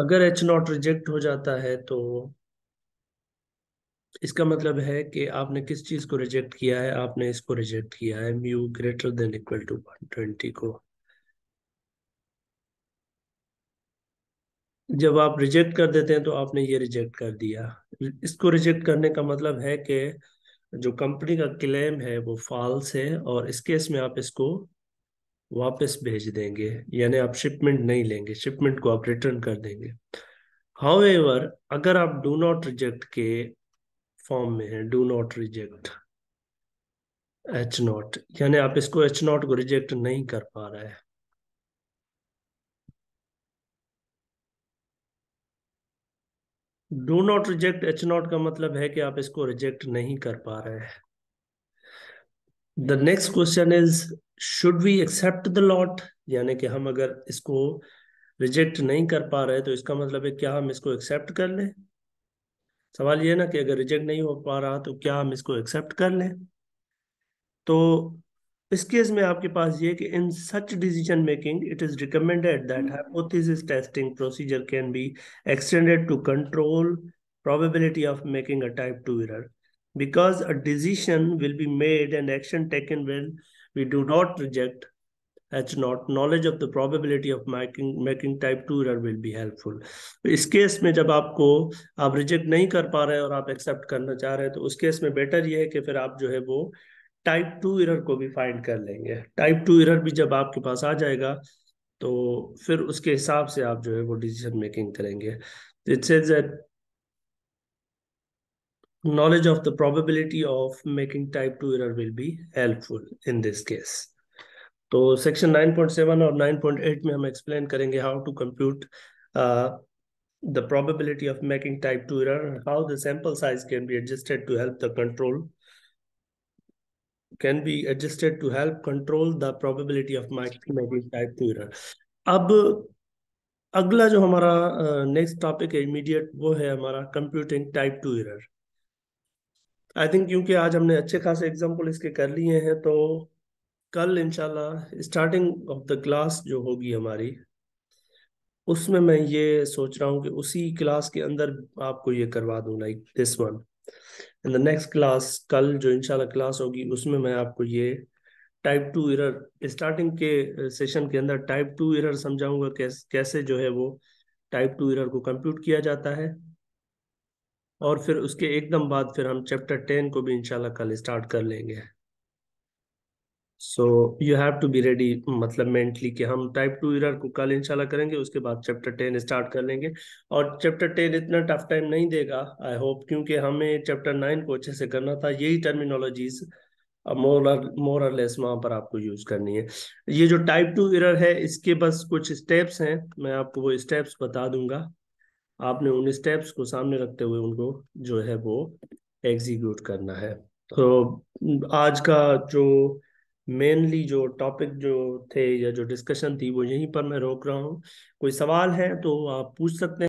अगर H not reject हो जाता है तो इसका मतलब है कि आपने किस चीज को रिजेक्ट किया है आपने इसको रिजेक्ट किया है mu greater than equal to one twenty को जब आप रिजेक्ट कर देते हैं तो आपने ये रिजेक्ट कर दिया इसको रिजेक्ट करने का मतलब है कि जो कंपनी का क्लेम है वो फॉल्स है और इस केस में आप इसको वापस भेज देंगे यानी आप शिपमेंट नहीं लेंगे शिपमेंट को आप रिटर्न कर देंगे हाउ अगर आप डू नॉट रिजेक्ट के फॉर्म में है do not reject H naught यानी आप इसको एच नॉट को रिजेक्ट नहीं कर पा रहे हैं do not reject H naught का मतलब है कि आप इसको रिजेक्ट नहीं कर पा रहे हैं the next question is should we accept the lot यानी कि हम अगर इसको रिजेक्ट नहीं कर पा रहे तो इसका मतलब है क्या हम इसको एक्सेप्ट कर लें सवाल ये ना कि अगर रिजेक्ट नहीं हो पा रहा तो क्या हम इसको एक्सेप्ट कर लें तो इस केस में आपके पास ये कि in such decision making it is recommended that hypothesis testing procedure can be extended to control probability of making a type two error because a decision will be made and action taken when we do not reject H not knowledge of the probability of making making type two error will be helpful तो इस case में जब आपको आप reject नहीं कर पा रहे हैं और आप एक्सेप्ट करना चाह रहे हैं तो उस केस में बेटर ये है कि फिर आप जो है वो टाइप टू इरर को भी फाइंड कर लेंगे टाइप टू इरर भी जब आपके पास आ जाएगा तो फिर उसके हिसाब से आप जो है वो डिसीजन मेकिंग करेंगे it says that knowledge of the probability of making type 2 error will be helpful in this case. So, section 9.7 or 9.8 में explain explain how to compute compute uh, the probability of making type 2 error, how the sample size can be adjusted to help the control, can be adjusted to help control the probability of making type 2 error. अब agla jo हमारा next uh, topic है immediate वो है हमारा computing type I think क्योंकि आज हमने अच्छे खासे एग्जाम्पल इसके कर लिए हैं तो कल इनशाला स्टार्टिंग ऑफ द क्लास जो होगी हमारी उसमें मैं ये सोच रहा हूँ कि उसी क्लास के अंदर आपको ये करवा दूँ like this one in the next class कल जो इनशाला क्लास होगी उसमें मैं आपको ये टाइप टू इरर स्टार्टिंग के सेशन के अंदर टाइप टू इरर समझाऊंगा कैसे जो है वो टाइप टू इरर को कंप्यूट किया जाता है और फिर उसके एकदम बाद फिर हम चैप्टर टेन को भी इंशाल्लाह कल स्टार्ट कर लेंगे so you have to be ready मतलब मेंटली कि हम टाइप टू इरर को कल इंशाल्लाह करेंगे उसके बाद चैप्टर टेन स्टार्ट कर लेंगे और चैप्टर टेन इतना टफ टाइम नहीं देगा आई होप क्योंकि हमें चैप्टर नाइन को अच्छे से करना था यही टर्मिनोलॉजीज मोरल मोरल लेस वहाँ पर आपको यूज़ करनी है ये जो टाइप टू इरर है इसके बस कुछ स्टेप्स हैं मैं आपको वो स्टेप्स बता दूंगा आपने उन स्टेप्स को सामने रखते हुए उनको जो है वो एग्जीक्यूट करना है तो आज का जो मेनली जो टॉपिक जो थे या जो डिस्कशन थी वो यहीं पर मैं रोक रहा हूँ कोई सवाल है तो आप पूछ सकते हैं